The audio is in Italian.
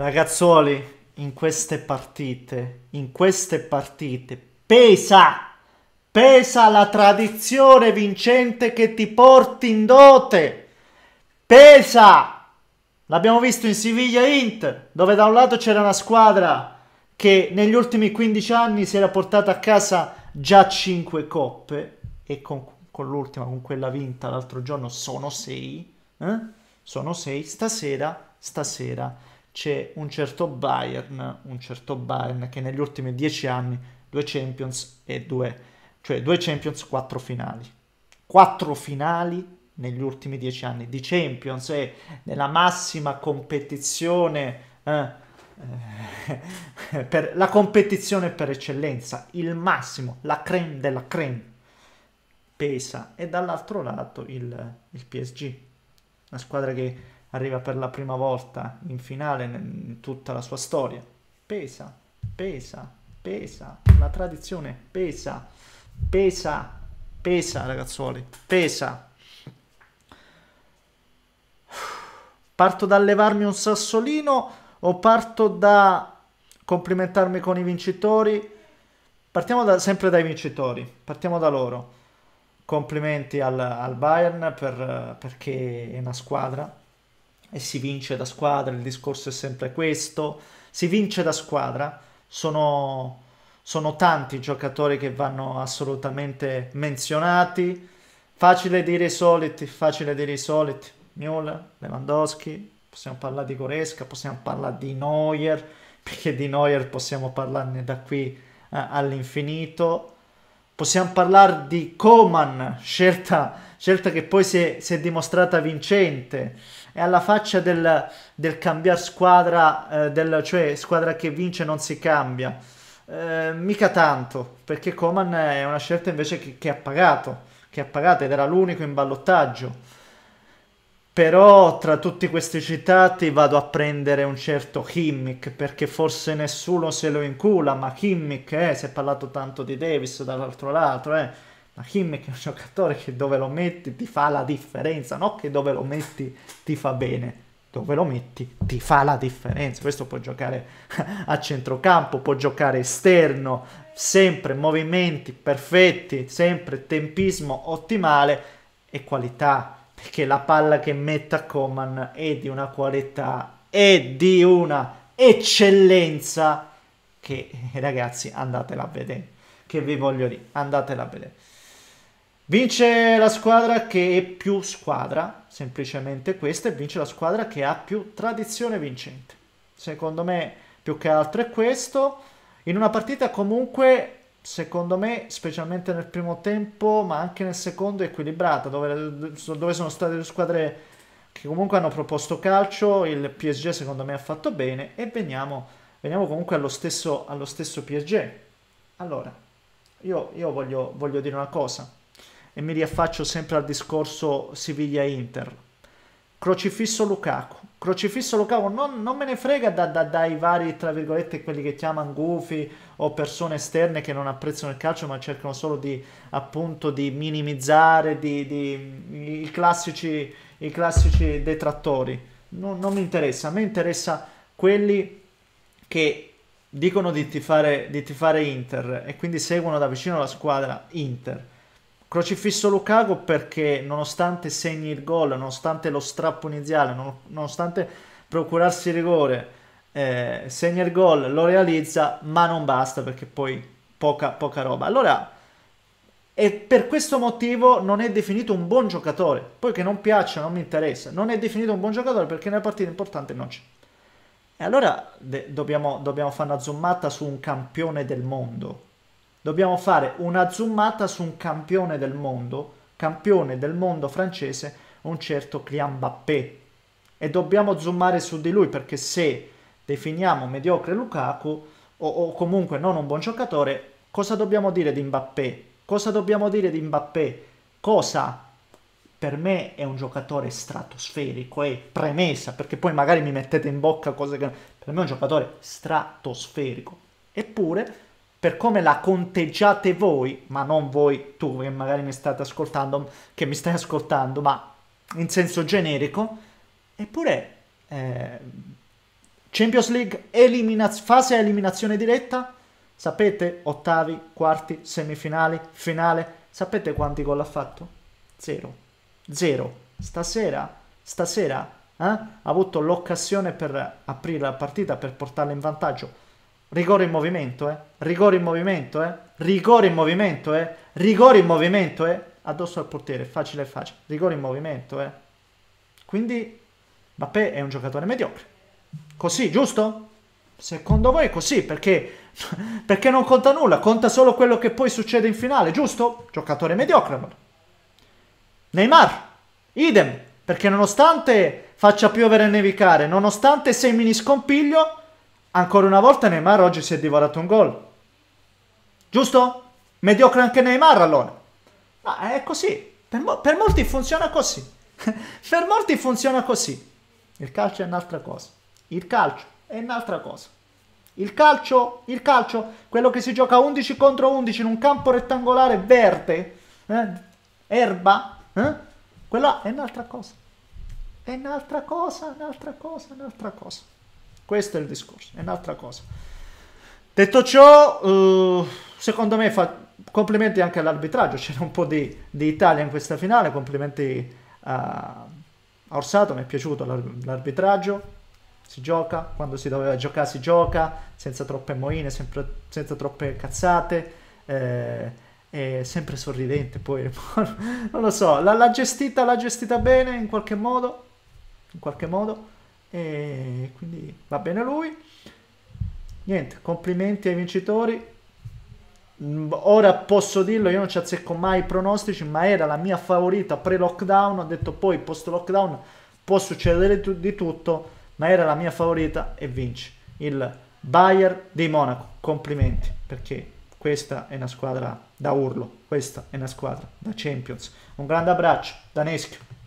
Ragazzuoli, in queste partite, in queste partite, pesa! Pesa la tradizione vincente che ti porti in dote! Pesa! L'abbiamo visto in Siviglia Int, dove da un lato c'era una squadra che negli ultimi 15 anni si era portata a casa già 5 coppe e con, con l'ultima, con quella vinta l'altro giorno, sono 6. Eh? Sono 6. Stasera, stasera c'è un certo Bayern, un certo Bayern che negli ultimi dieci anni due Champions e due, cioè due Champions, quattro finali. Quattro finali negli ultimi dieci anni di Champions e nella massima competizione, eh, eh, per, la competizione per eccellenza, il massimo, la creme della creme pesa e dall'altro lato il, il PSG, una squadra che arriva per la prima volta in finale in tutta la sua storia. Pesa, pesa, pesa, la tradizione pesa, pesa, pesa ragazzuoli, pesa. Parto da levarmi un sassolino o parto da complimentarmi con i vincitori? Partiamo da, sempre dai vincitori, partiamo da loro. Complimenti al, al Bayern per, perché è una squadra e si vince da squadra, il discorso è sempre questo, si vince da squadra, sono, sono tanti i giocatori che vanno assolutamente menzionati, facile dire i soliti, facile dire i soliti, Müller, Lewandowski, possiamo parlare di Goresca, possiamo parlare di Neuer, perché di Neuer possiamo parlarne da qui eh, all'infinito, Possiamo parlare di Coman, scelta, scelta che poi si è, si è, dimostrata vincente. E alla faccia del, del cambiare squadra, eh, del, cioè squadra che vince non si cambia. Eh, mica tanto, perché Coman è una scelta invece che, che ha pagato, che ha pagato ed era l'unico in ballottaggio. Però tra tutti questi citati vado a prendere un certo Kimmich perché forse nessuno se lo incula, ma Kimmich, eh, si è parlato tanto di Davis dall'altro lato, eh, ma Kimmich è un giocatore che dove lo metti ti fa la differenza, non che dove lo metti ti fa bene, dove lo metti ti fa la differenza. Questo può giocare a centrocampo, può giocare esterno, sempre movimenti perfetti, sempre tempismo ottimale e qualità perché la palla che mette a Coman è di una qualità e di una eccellenza che ragazzi andatela a vedere che vi voglio lì andatela a vedere vince la squadra che è più squadra semplicemente questa e vince la squadra che ha più tradizione vincente secondo me più che altro è questo in una partita comunque secondo me, specialmente nel primo tempo, ma anche nel secondo, equilibrata, dove, dove sono state le squadre che comunque hanno proposto calcio, il PSG secondo me ha fatto bene e veniamo, veniamo comunque allo stesso, allo stesso, PSG. Allora, io, io voglio, voglio dire una cosa e mi riaffaccio sempre al discorso Siviglia-Inter crocifisso Lukaku. Crocifisso Lukaku non, non me ne frega da, da, dai vari, tra virgolette, quelli che chiamano gufi o persone esterne che non apprezzano il calcio ma cercano solo di, appunto, di minimizzare di, di, i, classici, i, classici, detrattori. Non, non mi interessa, a me interessa quelli che dicono di tifare, di tifare Inter e quindi seguono da vicino la squadra Inter Crocifisso Lukaku perché nonostante segni il gol, nonostante lo strappo iniziale, non, nonostante procurarsi rigore, eh, segna il gol, lo realizza, ma non basta perché poi poca, poca roba. Allora, e per questo motivo non è definito un buon giocatore. Poi che non piaccia, non mi interessa. Non è definito un buon giocatore perché nella partita importante non c'è. E allora dobbiamo, dobbiamo fare una zoomata su un campione del mondo dobbiamo fare una zoomata su un campione del mondo, campione del mondo francese, un certo Clian Mbappé. E dobbiamo zoomare su di lui perché se definiamo mediocre Lukaku o, o comunque non un buon giocatore, cosa dobbiamo dire di Mbappé? Cosa dobbiamo dire di Mbappé? Cosa? Per me è un giocatore stratosferico, è premessa, perché poi magari mi mettete in bocca cose che... Per me è un giocatore stratosferico. Eppure per come la conteggiate voi, ma non voi tu che magari mi state ascoltando, che mi stai ascoltando, ma in senso generico, eppure eh, Champions League eliminaz- fase eliminazione diretta, sapete ottavi, quarti, semifinali, finale, sapete quanti gol ha fatto? Zero. Zero. Stasera, stasera eh, ha avuto l'occasione per aprire la partita, per portarla in vantaggio Rigore in movimento, eh? Rigore in movimento, eh? Rigore in movimento, eh? Rigore in movimento, eh? Addosso al portiere, facile facile. Rigore in movimento, eh? Quindi Mbappé è un giocatore mediocre. Così, giusto? Secondo voi è così, perché, perché non conta nulla, conta solo quello che poi succede in finale, giusto? Giocatore mediocre. Neymar, idem, perché nonostante faccia piovere e nevicare, nonostante sei mini scompiglio, Ancora una volta Neymar oggi si è divorato un gol. Giusto? Mediocre anche Neymar allora. Ma è così. Per, mo per molti funziona così. per molti funziona così. Il calcio è un'altra cosa. Il calcio è un'altra cosa. Il calcio, il calcio, quello che si gioca 11 contro 11 in un campo rettangolare verde, eh, erba, eh, quella è un'altra cosa. È un'altra cosa, un'altra cosa, un'altra cosa. Questo è il discorso, è un'altra cosa. Detto ciò, eh, secondo me fa complimenti anche all'arbitraggio, c'era un po' di, di, Italia in questa finale, complimenti a, a Orsato, mi è piaciuto l'arbitraggio, si gioca, quando si doveva giocare si gioca, senza troppe moine, sempre, senza troppe cazzate, eh, e sempre sorridente, poi non lo so, l'ha gestita, l'ha gestita bene in qualche modo, in qualche modo e quindi va bene lui niente complimenti ai vincitori mm, ora posso dirlo io non ci azzecco mai i pronostici ma era la mia favorita pre lockdown ho detto poi post lockdown può succedere di tutto ma era la mia favorita e vince il Bayer di Monaco complimenti perché questa è una squadra da urlo questa è una squadra da Champions un grande abbraccio da Neschio